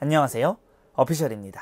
안녕하세요. 어피셜입니다.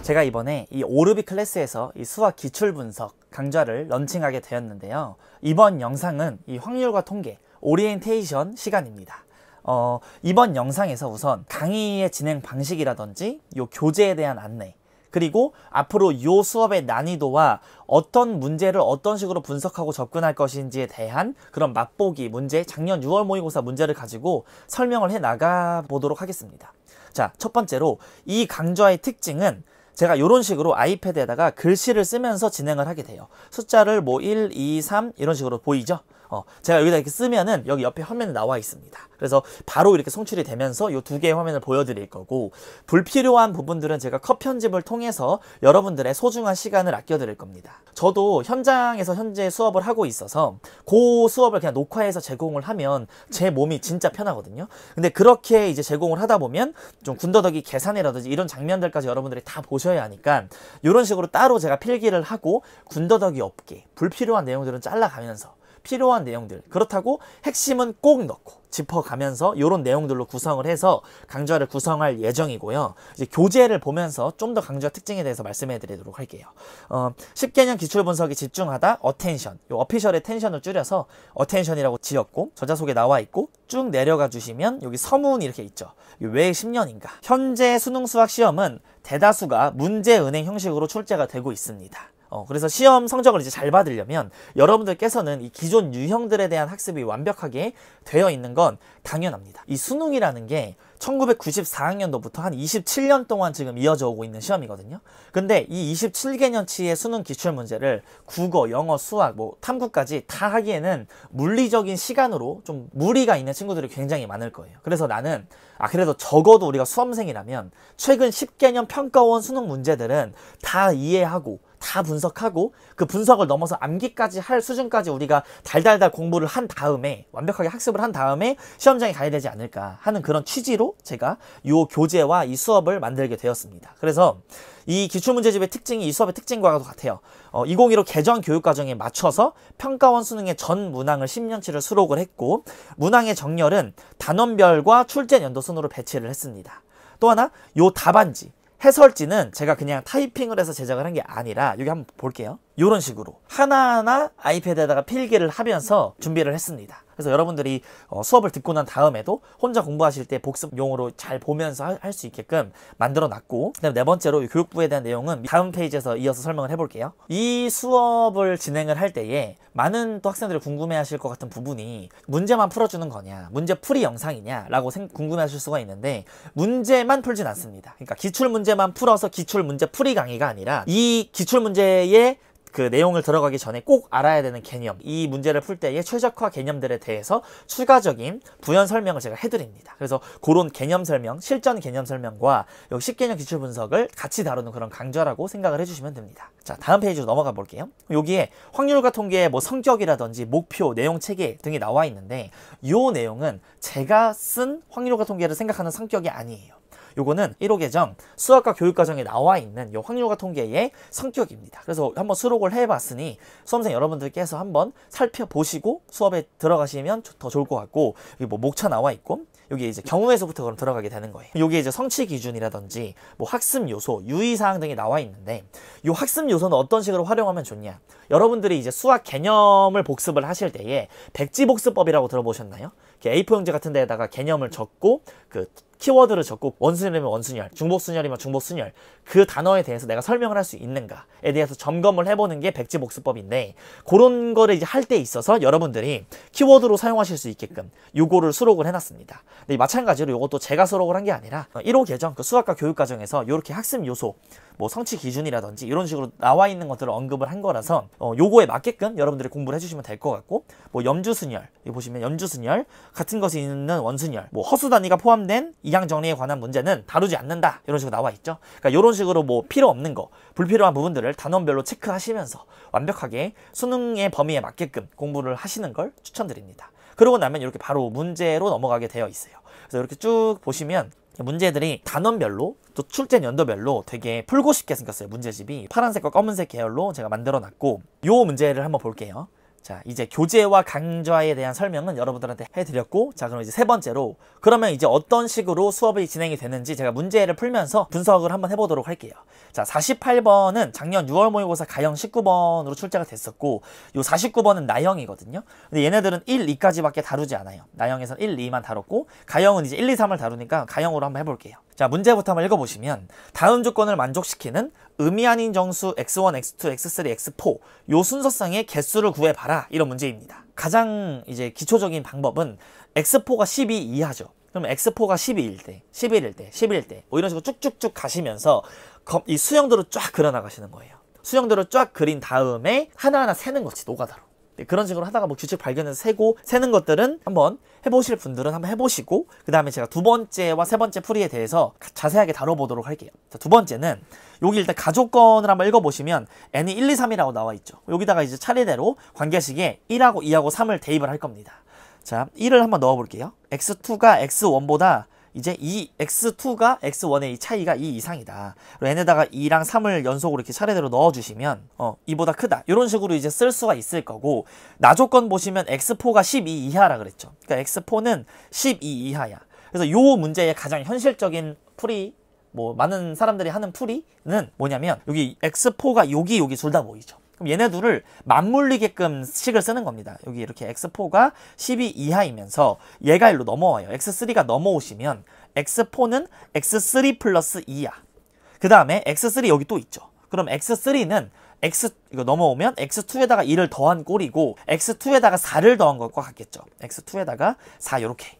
제가 이번에 이 오르비 클래스에서 이 수학 기출 분석 강좌를 런칭하게 되었는데요. 이번 영상은 이 확률과 통계, 오리엔테이션 시간입니다. 어, 이번 영상에서 우선 강의의 진행 방식이라든지 요 교재에 대한 안내, 그리고 앞으로 이 수업의 난이도와 어떤 문제를 어떤 식으로 분석하고 접근할 것인지에 대한 그런 맛보기 문제, 작년 6월 모의고사 문제를 가지고 설명을 해 나가 보도록 하겠습니다. 자, 첫 번째로 이 강좌의 특징은 제가 이런 식으로 아이패드에다가 글씨를 쓰면서 진행을 하게 돼요. 숫자를 뭐 1, 2, 3 이런 식으로 보이죠? 어, 제가 여기다 이렇게 쓰면은 여기 옆에 화면에 나와 있습니다. 그래서 바로 이렇게 송출이 되면서 이 두 개의 화면을 보여드릴 거고 불필요한 부분들은 제가 컷 편집을 통해서 여러분들의 소중한 시간을 아껴드릴 겁니다. 저도 현장에서 현재 수업을 하고 있어서 그 수업을 그냥 녹화해서 제공을 하면 제 몸이 진짜 편하거든요. 근데 그렇게 이제 제공을 하다 보면 좀 군더더기 계산이라든지 이런 장면들까지 여러분들이 다 보셔야 하니까 이런 식으로 따로 제가 필기를 하고 군더더기 없게 불필요한 내용들은 잘라가면서 필요한 내용들 그렇다고 핵심은 꼭 넣고 짚어가면서 이런 내용들로 구성을 해서 강좌를 구성할 예정이고요. 이제 교재를 보면서 좀 더 강좌 특징에 대해서 말씀해 드리도록 할게요. 어, 10개년 기출 분석에 집중하다 어텐션, 요 어피셜의 텐션을 줄여서 어텐션이라고 지었고 저자 속에 나와 있고 쭉 내려가 주시면 여기 서문 이렇게 있죠. 왜 10년인가? 현재 수능 수학 시험은 대다수가 문제 은행 형식으로 출제가 되고 있습니다. 어, 그래서 시험 성적을 이제 잘 받으려면 여러분들께서는 이 기존 유형들에 대한 학습이 완벽하게 되어 있는 건 당연합니다. 이 수능이라는 게 1994학년도부터 한 27년 동안 지금 이어져 오고 있는 시험이거든요. 근데 이 27개년치의 수능 기출 문제를 국어, 영어, 수학, 뭐 탐구까지 다 하기에는 물리적인 시간으로 좀 무리가 있는 친구들이 굉장히 많을 거예요. 그래서 나는 아 그래도 적어도 우리가 수험생이라면 최근 10개년 평가원 수능 문제들은 다 이해하고 다 분석하고 그 분석을 넘어서 암기까지 할 수준까지 우리가 달달달 공부를 한 다음에 완벽하게 학습을 한 다음에 시험장에 가야 되지 않을까 하는 그런 취지로 제가 요 교재와 이 수업을 만들게 되었습니다. 그래서 이 기출문제집의 특징이 이 수업의 특징과 도 같아요. 어, 2015 개정 교육과정에 맞춰서 평가원 수능의 전 문항을 10년치를 수록을 했고 문항의 정렬은 단원별과 출제 연도 순으로 배치를 했습니다. 또 하나 요 답안지 해설지는 제가 그냥 타이핑을 해서 제작을 한 게 아니라 여기 한번 볼게요 이런 식으로 하나하나 아이패드에다가 필기를 하면서 준비를 했습니다 그래서 여러분들이 어, 수업을 듣고 난 다음에도 혼자 공부하실 때 복습용으로 잘 보면서 할 수 있게끔 만들어 놨고 그다음 네 번째로 교육부에 대한 내용은 다음 페이지에서 이어서 설명을 해볼게요. 이 수업을 진행을 할 때에 많은 또 학생들이 궁금해하실 것 같은 부분이 문제만 풀어주는 거냐 문제 풀이 영상이냐라고 궁금해하실 수가 있는데 문제만 풀진 않습니다. 그러니까 기출 문제만 풀어서 기출 문제 풀이 강의가 아니라 이 기출 문제의 그 내용을 들어가기 전에 꼭 알아야 되는 개념, 이 문제를 풀 때의 최적화 개념들에 대해서 추가적인 부연 설명을 제가 해드립니다. 그래서 그런 개념 설명, 실전 개념 설명과 여기 10개념 기출 분석을 같이 다루는 그런 강좌라고 생각을 해주시면 됩니다. 자, 다음 페이지로 넘어가 볼게요. 여기에 확률과 통계의 뭐 성격이라든지 목표, 내용 체계 등이 나와 있는데 요 내용은 제가 쓴 확률과 통계를 생각하는 성격이 아니에요. 요거는 1호 계정 수학과 교육 과정에 나와 있는 요 확률과 통계의 성격입니다. 그래서 한번 수록을 해봤으니 수험생 여러분들께서 한번 살펴보시고 수업에 들어가시면 더 좋을 것 같고 여기 뭐 목차 나와 있고 여기 이제 경우에서부터 그럼 들어가게 되는 거예요. 요게 이제 성취 기준이라든지 뭐 학습 요소, 유의 사항 등이 나와 있는데 이 학습 요소는 어떤 식으로 활용하면 좋냐? 여러분들이 이제 수학 개념을 복습을 하실 때에 백지 복습법이라고 들어보셨나요? A4 용지 같은 데에다가 개념을 적고 그 키워드를 적고 원순열이면 원순열, 중복순열이면 중복순열 그 단어에 대해서 내가 설명을 할 수 있는가에 대해서 점검을 해보는 게 백지복습법인데 그런 거를 이제 할 때 있어서 여러분들이 키워드로 사용하실 수 있게끔 요거를 수록을 해놨습니다. 근데 마찬가지로 요것도 제가 수록을 한 게 아니라 1호 어, 계정 그 수학과 교육 과정에서 이렇게 학습 요소 뭐 성취 기준이라든지 이런 식으로 나와 있는 것들을 언급을 한 거라서 어, 요거에 맞게끔 여러분들이 공부를 해주시면 될 것 같고 뭐 염주순열 보시면 염주순열 같은 것이 있는 원순열 뭐 허수 단위가 포함된 이항 정리에 관한 문제는 다루지 않는다 이런 식으로 나와 있죠. 그러니까 이런 식으로 뭐 필요 없는 거 불필요한 부분들을 단원별로 체크하시면서 완벽하게 수능의 범위에 맞게끔 공부를 하시는 걸 추천드립니다. 그러고 나면 이렇게 바로 문제로 넘어가게 되어 있어요. 그래서 이렇게 쭉 보시면 문제들이 단원별로 또 출제 연도별로 되게 풀고 싶게 생겼어요 문제집이 파란색과 검은색 계열로 제가 만들어 놨고 요 문제를 한번 볼게요 자, 이제 교재와 강좌에 대한 설명은 여러분들한테 해드렸고, 자, 그럼 이제 세 번째로, 그러면 이제 어떤 식으로 수업이 진행이 되는지 제가 문제를 풀면서 분석을 한번 해보도록 할게요. 자, 48번은 작년 6월 모의고사 가형 19번으로 출제가 됐었고, 요 49번은 나형이거든요. 근데 얘네들은 1, 2까지밖에 다루지 않아요. 나형에서는 1, 2만 다뤘고, 가형은 이제 1, 2, 3을 다루니까 가형으로 한번 해볼게요. 자, 문제부터 한번 읽어보시면 다음 조건을 만족시키는 음이 아닌 정수 x1, x2, x3, x4 요 순서상의 개수를 구해봐라 이런 문제입니다. 가장 이제 기초적인 방법은 x4가 12 이하죠. 그럼 x4가 12일 때, 11일 때, 11일 때뭐 이런 식으로 쭉쭉쭉 가시면서 이 수형도로 쫙 그려나가시는 거예요. 수형도로 쫙 그린 다음에 하나하나 세는 거지 노가다로. 네, 그런 식으로 하다가 뭐 규칙 발견해서 세고 세는 것들은 한번 해보실 분들은 한번 해보시고 그 다음에 제가 두 번째와 세 번째 풀이에 대해서 자세하게 다뤄보도록 할게요 자, 두 번째는 여기 일단 가족권을 한번 읽어보시면 n이 1, 2, 3이라고 나와 있죠 여기다가 이제 차례대로 관계식에 1하고 2하고 3을 대입을 할 겁니다 자 1을 한번 넣어볼게요 x2가 x1보다 이제 이 x2가 x1의 차이가 2 이상이다. 그리고 n에다가 2랑 3을 연속으로 이렇게 차례대로 넣어주시면 어, 2보다 크다. 이런 식으로 이제 쓸 수가 있을 거고 나조건 보시면 x4가 12 이하라 그랬죠. 그러니까 x4는 12 이하야. 그래서 요 문제의 가장 현실적인 풀이 뭐 많은 사람들이 하는 풀이는 뭐냐면 여기 x4가 여기 여기 둘 다 모이죠. 그럼 얘네 둘을 맞물리게끔 식을 쓰는 겁니다. 여기 이렇게 x4가 12 이하이면서 얘가 1로 넘어와요. x3가 넘어오시면 x4는 x3 플러스 2야. 그 다음에 x3 여기 또 있죠. 그럼 x3는 x 이거 넘어오면 x2에다가 2를 더한 꼴이고 x2에다가 4를 더한 것과 같겠죠. x2에다가 4이렇게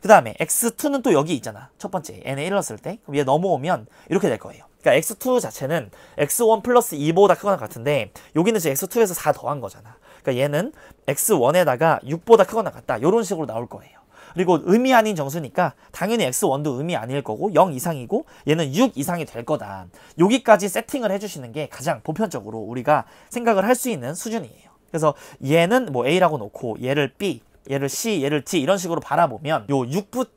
그 다음에 x2는 또 여기 있잖아. 첫 번째 n에 1넣을 때. 그럼 얘 넘어오면 이렇게 될 거예요. 그러니까 x2 자체는 x1 플러스 2보다 크거나 같은데 여기는 지금 x2에서 4 더한 거잖아. 그러니까 얘는 x1에다가 6보다 크거나 같다. 이런 식으로 나올 거예요. 그리고 의미 아닌 정수니까 당연히 x1도 의미 아닐 거고 0 이상이고 얘는 6 이상이 될 거다. 여기까지 세팅을 해주시는 게 가장 보편적으로 우리가 생각을 할 수 있는 수준이에요. 그래서 얘는 뭐 A라고 놓고 얘를 B, 얘를 C, 얘를 T 이런 식으로 바라보면 요 6부터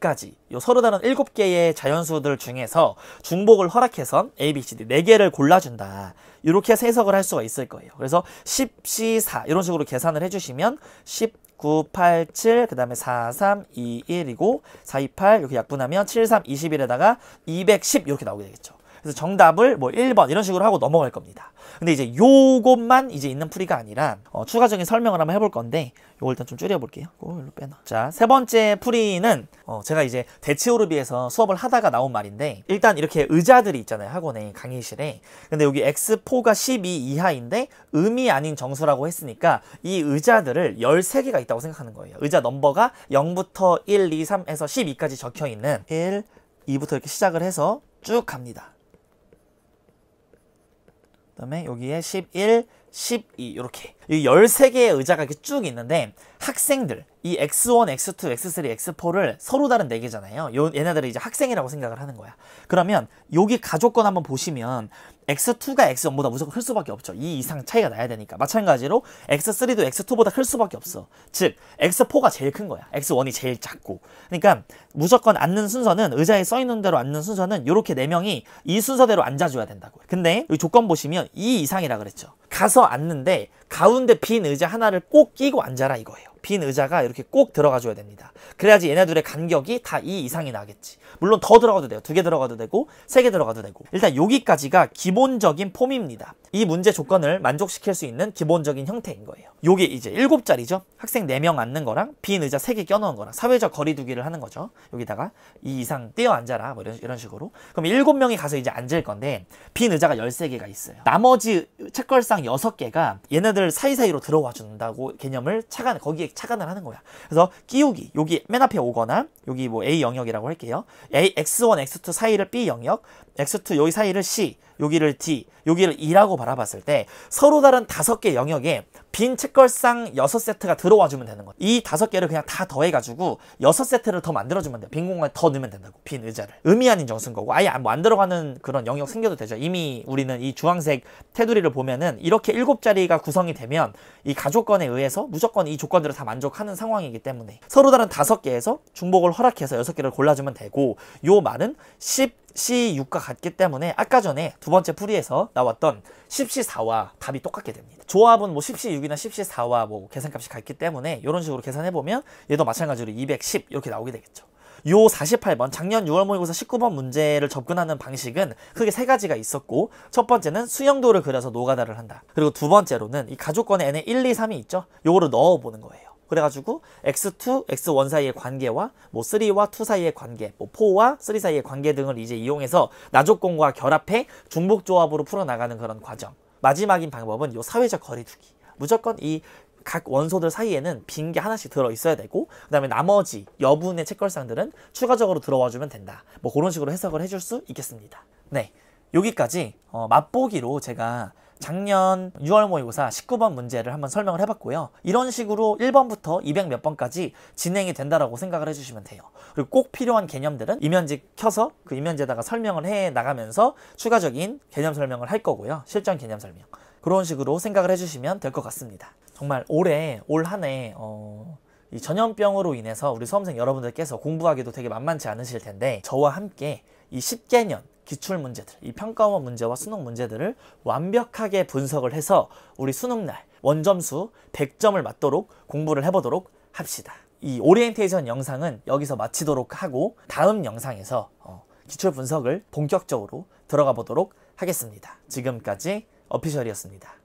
12까지 요 서로 다른 7개의 자연수들 중에서 중복을 허락해선 A, B, C, D 4개를 골라준다. 이렇게 해 해석을 할 수가 있을 거예요. 그래서 10, C, 4 이런 식으로 계산을 해주시면 10, 9, 8, 7, 그 다음에 4, 3, 2, 1이고 4, 2, 8 이렇게 약분하면 7, 3, 21에다가 210 이렇게 나오게 되겠죠. 그래서 정답을 뭐 1번 이런 식으로 하고 넘어갈 겁니다. 근데 이제 요것만 이제 있는 풀이가 아니라 어, 추가적인 설명을 한번 해볼 건데 요걸 일단 좀 줄여볼게요. 이걸로 빼놔. 자, 세 번째 풀이는 어, 제가 이제 대체오르비에서 수업을 하다가 나온 말인데 일단 이렇게 의자들이 있잖아요. 학원에 강의실에. 근데 여기 X4가 12 이하인데 음이 아닌 정수라고 했으니까 이 의자들을 13개가 있다고 생각하는 거예요. 의자 넘버가 0부터 1, 2, 3에서 12까지 적혀있는 1, 2부터 이렇게 시작을 해서 쭉 갑니다. 다음에 여기에 11 12 이렇게 13개의 의자가 이렇게 쭉 있는데 학생들 이 X1, X2, X3, X4를 서로 다른 4개잖아요 요, 얘네들을 이제 학생이라고 생각을 하는 거야 그러면 여기 가족권 한번 보시면 X2가 X1보다 무조건 클 수밖에 없죠 이 이상 차이가 나야 되니까 마찬가지로 X3도 X2보다 클 수밖에 없어 즉 X4가 제일 큰 거야 X1이 제일 작고 그러니까 무조건 앉는 순서는 의자에 써있는 대로 앉는 순서는 이렇게 4명이 이 순서대로 앉아줘야 된다고 근데 여기 조건 보시면 이 이상이라 그랬죠 가서 앉는데 가운데 빈 의자 하나를 꼭 끼고 앉아라 이거예요. 빈 의자가 이렇게 꼭 들어가줘야 됩니다. 그래야지 얘네 둘의 간격이 다 이 이상이 나겠지. 물론 더 들어가도 돼요. 두 개 들어가도 되고 세 개 들어가도 되고 일단 여기까지가 기본적인 폼입니다. 이 문제 조건을 만족시킬 수 있는 기본적인 형태인 거예요. 요게 이제 일곱 자리죠. 학생 네 명 앉는 거랑 빈 의자 세 개껴놓은 거랑 사회적 거리 두기를 하는 거죠. 여기다가 이 이상 떼어 앉아라 뭐 이런, 이런 식으로 그럼 일곱 명이 가서 이제 앉을 건데 빈 의자가 열세 개가 있어요. 나머지 책걸상 여섯 개가 얘네들 사이사이로 들어와 준다고 개념을 차간 거기에 차관을 하는 거야. 그래서 끼우기 여기 맨 앞에 오거나 여기 뭐 A 영역이라고 할게요. A, X1, X2 사이를 B 영역, X2 요기 사이를 C, 여기를 D, 여기를 E라고 바라봤을 때 서로 다른 다섯 개 영역에 빈 책걸상 여섯 세트가 들어와 주면 되는 거이 다섯 개를 그냥 다 더해가지고 여섯 세트를 더 만들어주면 돼요. 빈 공간에 더 넣으면 된다고, 빈 의자를. 의미 아닌 정수 거고 아예 뭐안 들어가는 그런 영역 생겨도 되죠. 이미 우리는 이 주황색 테두리를 보면은 이렇게 일곱 자리가 구성이 되면 이가족건에 의해서 무조건 이 조건들을 다 만족하는 상황이기 때문에 서로 다른 다섯 개에서 중복을 허락해서 여섯 개를 골라주면 되고 요 말은 10, C6과 같기 때문에 아까 전에 두 번째 풀이에서 나왔던 10C4와 답이 똑같게 됩니다. 조합은 뭐 10C6이나 10C4와 뭐 계산값이 같기 때문에 이런 식으로 계산해보면 얘도 마찬가지로 210 이렇게 나오게 되겠죠. 요 48번 작년 6월 모의고사 19번 문제를 접근하는 방식은 크게 세 가지가 있었고 첫 번째는 수영도를 그려서 노가다를 한다. 그리고 두 번째로는 이 가족권에 N에 1, 2, 3이 있죠. 요거를 넣어보는 거예요. 그래가지고 x2, x1 사이의 관계와 뭐 3와 2 사이의 관계, 뭐 4와 3 사이의 관계 등을 이제 이용해서 나조건과 결합해 중복 조합으로 풀어나가는 그런 과정. 마지막인 방법은 요 사회적 거리두기. 무조건 이 각 원소들 사이에는 빈 게 하나씩 들어 있어야 되고 그다음에 나머지 여분의 채권상들은 추가적으로 들어와 주면 된다. 뭐 그런 식으로 해석을 해줄 수 있겠습니다. 네. 여기까지 어, 맛보기로 제가 작년 6월 모의고사 19번 문제를 한번 설명을 해봤고요. 이런 식으로 1번부터 200 몇 번까지 진행이 된다라고 생각을 해주시면 돼요. 그리고 꼭 필요한 개념들은 이면지 켜서 그 이면지에다가 설명을 해 나가면서 추가적인 개념 설명을 할 거고요. 실전 개념 설명. 그런 식으로 생각을 해주시면 될 것 같습니다. 정말 올해 올 한해 어... 이 전염병으로 인해서 우리 수험생 여러분들께서 공부하기도 되게 만만치 않으실 텐데 저와 함께 이 10개년 기출 문제들, 이 평가원 문제와 수능 문제들을 완벽하게 분석을 해서 우리 수능날 원점수 100점을 맞도록 공부를 해보도록 합시다. 이 오리엔테이션 영상은 여기서 마치도록 하고 다음 영상에서 어, 기출 분석을 본격적으로 들어가 보도록 하겠습니다. 지금까지 어피셜이었습니다.